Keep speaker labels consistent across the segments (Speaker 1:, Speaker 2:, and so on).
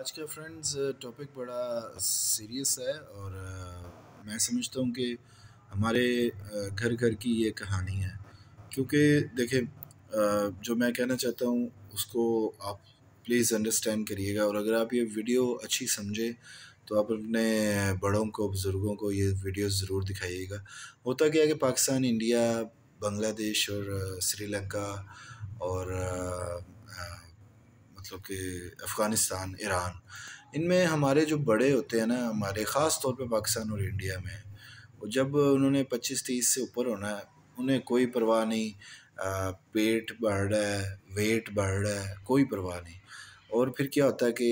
Speaker 1: आज का friends topic बड़ा सीरियस है और आ, मैं समझता हूँ कि हमारे घर घर की ये कहानी है क्योंकि देखें जो मैं कहना चाहता हूँ उसको आप प्लीज़ अंडरस्टैंड करिएगा और अगर आप ये वीडियो अच्छी समझे तो आप अपने बड़ों को बुज़ुर्गों को ये वीडियो ज़रूर दिखाइएगा होता क्या है कि पाकिस्तान इंडिया बांग्लादेश और श्रीलंका और आ, मतलब कि अफ़गानिस्तान ईरान इनमें हमारे जो बड़े होते हैं ना हमारे ख़ास तौर पे पाकिस्तान और इंडिया में वो जब उन्होंने 25-30 से ऊपर होना है उन्हें कोई परवाह नहीं पेट बढ़ रहा है वेट बढ़ रहा है कोई परवाह नहीं और फिर क्या होता है कि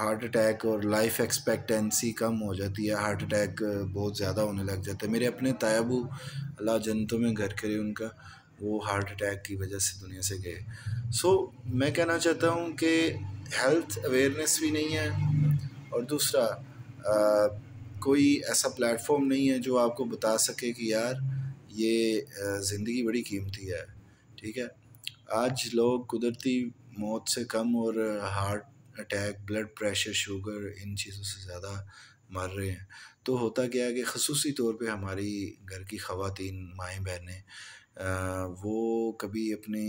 Speaker 1: हार्ट अटैक और लाइफ एक्सपेक्टेंसी कम हो जाती है हार्ट अटैक बहुत ज़्यादा होने लग जाता है मेरे अपने तायाबू अल्लाह जनतों में घर करे उनका वो हार्ट अटैक की वजह से दुनिया से गए सो so, मैं कहना चाहता हूँ कि हेल्थ अवेयरनेस भी नहीं है और दूसरा आ, कोई ऐसा प्लेटफॉर्म नहीं है जो आपको बता सके कि यार ये ज़िंदगी बड़ी कीमती है ठीक है आज लोग कुदरती मौत से कम और heart attack blood pressure sugar इन चीज़ों से ज़्यादा मर रहे हैं तो होता क्या है कि खसूसी तौर पे हमारी घर की ख़वान माएँ बहनें वो कभी अपने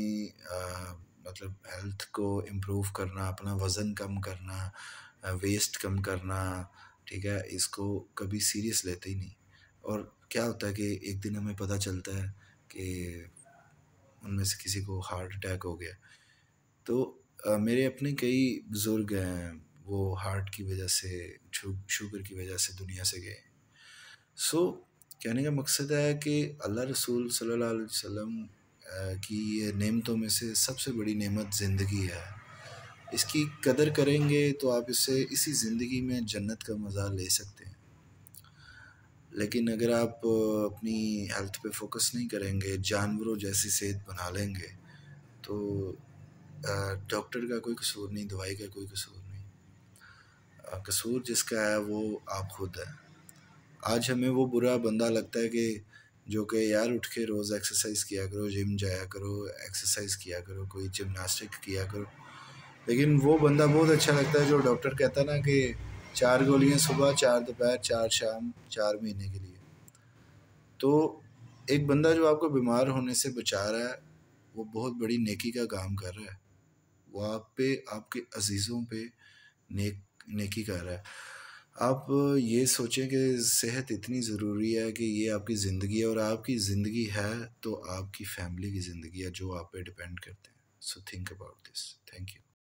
Speaker 1: मतलब हेल्थ को इम्प्रूव करना अपना वज़न कम करना वेस्ट कम करना ठीक है इसको कभी सीरियस लेते ही नहीं और क्या होता है कि एक दिन हमें पता चलता है कि उनमें से किसी को हार्ट अटैक हो गया तो आ, मेरे अपने कई बुज़ुर्ग हैं वो हार्ट की वजह से शुगर की वजह से दुनिया से गए सो so, कहने का मकसद है कि अल्लाह रसूल सल्लल्लाहु अलैहि वसल्लम की ये नेमतों में से सबसे बड़ी नेमत ज़िंदगी है इसकी कदर करेंगे तो आप इसे इसी ज़िंदगी में जन्नत का मज़ा ले सकते हैं लेकिन अगर आप अपनी हेल्थ पे फोकस नहीं करेंगे जानवरों जैसी सेहत बना लेंगे तो डॉक्टर का कोई कसूर नहीं दवाई का कोई कसूर नहीं कसूर जिसका है वो आप खुद है आज हमें वो बुरा बंदा लगता है कि जो कि यार उठ के रोज़ एक्सरसाइज किया करो जिम जाया करो एक्सरसाइज किया करो कोई जिमनास्टिक किया करो लेकिन वो बंदा बहुत अच्छा लगता है जो डॉक्टर कहता है ना कि चार गोलियाँ सुबह चार दोपहर चार शाम चार महीने के लिए तो एक बंदा जो आपको बीमार होने से बचा रहा है वो बहुत बड़ी नेकी का काम कर रहा है वो आप पे आपके अजीज़ों पे नेक नेकी कर रहा है आप ये सोचें कि सेहत इतनी ज़रूरी है कि ये आपकी ज़िंदगी है और आपकी ज़िंदगी है तो आपकी फैमिली की ज़िंदगी है जो आप पे डिपेंड करते हैं so think about this thank you